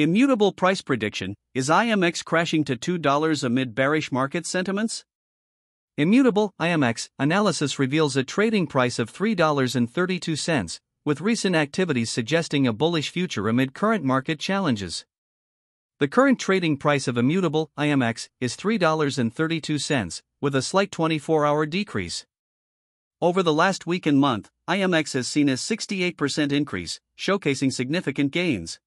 Immutable price prediction Is IMX crashing to $2 amid bearish market sentiments? Immutable IMX analysis reveals a trading price of $3.32, with recent activities suggesting a bullish future amid current market challenges. The current trading price of Immutable IMX is $3.32, with a slight 24 hour decrease. Over the last week and month, IMX has seen a 68% increase, showcasing significant gains.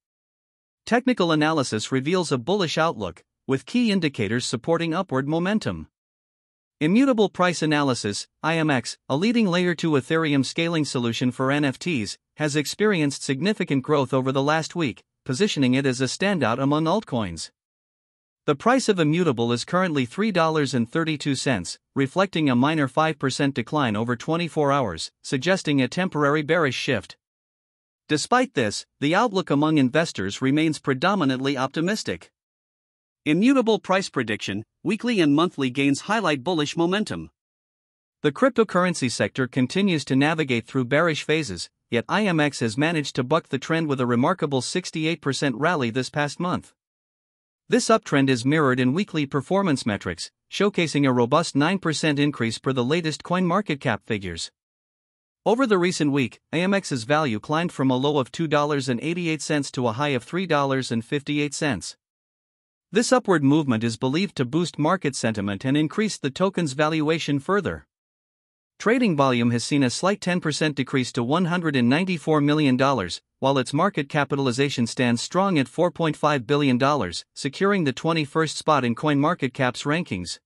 Technical analysis reveals a bullish outlook, with key indicators supporting upward momentum. Immutable Price Analysis, IMX, a leading layer 2 Ethereum scaling solution for NFTs, has experienced significant growth over the last week, positioning it as a standout among altcoins. The price of Immutable is currently $3.32, reflecting a minor 5% decline over 24 hours, suggesting a temporary bearish shift. Despite this, the outlook among investors remains predominantly optimistic. Immutable price prediction, weekly and monthly gains highlight bullish momentum. The cryptocurrency sector continues to navigate through bearish phases, yet IMX has managed to buck the trend with a remarkable 68% rally this past month. This uptrend is mirrored in weekly performance metrics, showcasing a robust 9% increase per the latest CoinMarketCap figures. Over the recent week, AMX's value climbed from a low of $2.88 to a high of $3.58. This upward movement is believed to boost market sentiment and increase the token's valuation further. Trading volume has seen a slight 10% decrease to $194 million, while its market capitalization stands strong at $4.5 billion, securing the 21st spot in CoinMarketCap's rankings.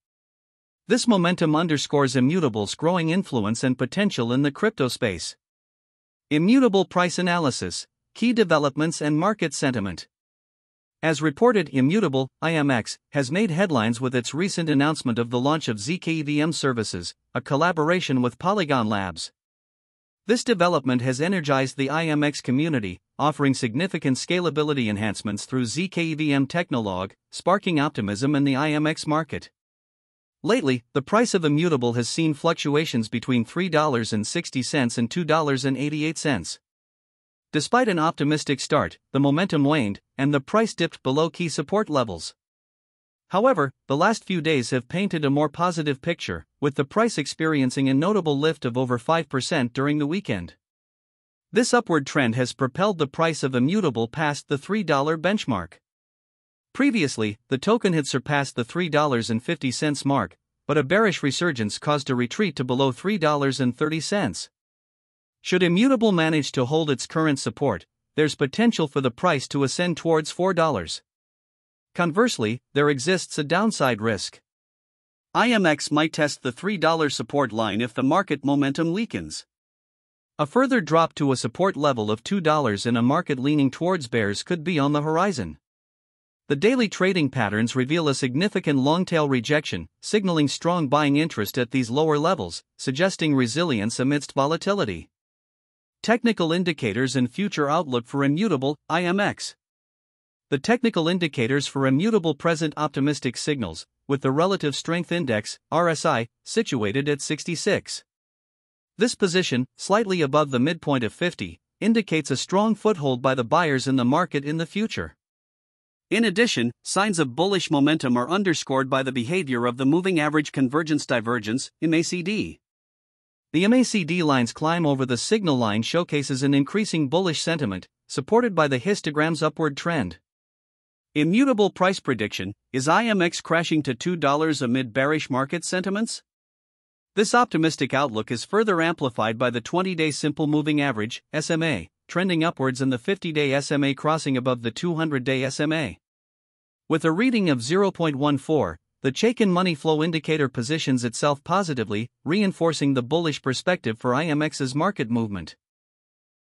This momentum underscores Immutable's growing influence and potential in the crypto space. Immutable price analysis, key developments, and market sentiment. As reported, Immutable (IMX) has made headlines with its recent announcement of the launch of zkEVM services, a collaboration with Polygon Labs. This development has energized the IMX community, offering significant scalability enhancements through zkEVM Technolog, sparking optimism in the IMX market. Lately, the price of immutable has seen fluctuations between $3.60 and $2.88. Despite an optimistic start, the momentum waned, and the price dipped below key support levels. However, the last few days have painted a more positive picture, with the price experiencing a notable lift of over 5% during the weekend. This upward trend has propelled the price of immutable past the $3 benchmark. Previously, the token had surpassed the $3.50 mark, but a bearish resurgence caused a retreat to below $3.30. Should Immutable manage to hold its current support, there's potential for the price to ascend towards $4. Conversely, there exists a downside risk. IMX might test the $3 support line if the market momentum weakens. A further drop to a support level of $2 in a market leaning towards bears could be on the horizon. The daily trading patterns reveal a significant long tail rejection, signaling strong buying interest at these lower levels, suggesting resilience amidst volatility. Technical indicators and future outlook for immutable IMX. The technical indicators for immutable present optimistic signals, with the relative strength index RSI situated at 66. This position, slightly above the midpoint of 50, indicates a strong foothold by the buyers in the market in the future. In addition, signs of bullish momentum are underscored by the behavior of the moving average convergence divergence, MACD. The MACD line's climb over the signal line showcases an increasing bullish sentiment, supported by the histogram's upward trend. Immutable price prediction Is IMX crashing to $2 amid bearish market sentiments? This optimistic outlook is further amplified by the 20 day simple moving average, SMA trending upwards in the 50 day SMA crossing above the 200 day SMA. With a reading of 0.14, the Chaikin money flow indicator positions itself positively, reinforcing the bullish perspective for IMX's market movement.